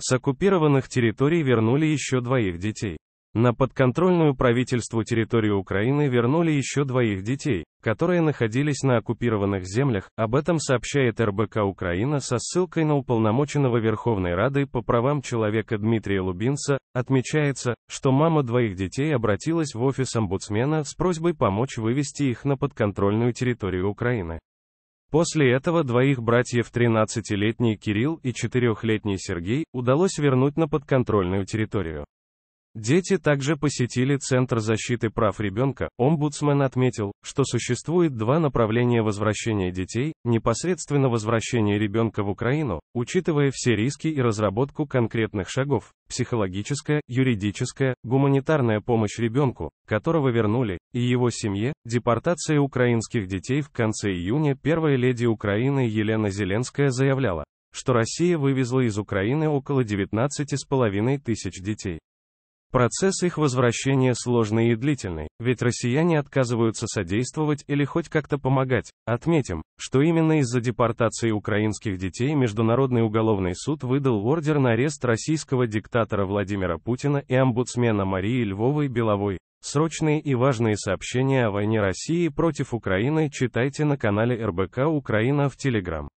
С оккупированных территорий вернули еще двоих детей. На подконтрольную правительству территорию Украины вернули еще двоих детей, которые находились на оккупированных землях, об этом сообщает РБК Украина со ссылкой на уполномоченного Верховной Рады по правам человека Дмитрия Лубинца, отмечается, что мама двоих детей обратилась в офис омбудсмена с просьбой помочь вывести их на подконтрольную территорию Украины. После этого двоих братьев 13-летний Кирилл и 4-летний Сергей удалось вернуть на подконтрольную территорию. Дети также посетили Центр защиты прав ребенка. Омбудсмен отметил, что существует два направления возвращения детей, непосредственно возвращение ребенка в Украину, учитывая все риски и разработку конкретных шагов, психологическая, юридическая, гуманитарная помощь ребенку, которого вернули, и его семье, депортация украинских детей в конце июня первая леди Украины Елена Зеленская заявляла, что Россия вывезла из Украины около 19,5 тысяч детей. Процесс их возвращения сложный и длительный, ведь россияне отказываются содействовать или хоть как-то помогать. Отметим, что именно из-за депортации украинских детей Международный уголовный суд выдал ордер на арест российского диктатора Владимира Путина и омбудсмена Марии Львовой Беловой. Срочные и важные сообщения о войне России против Украины читайте на канале РБК Украина в Телеграм.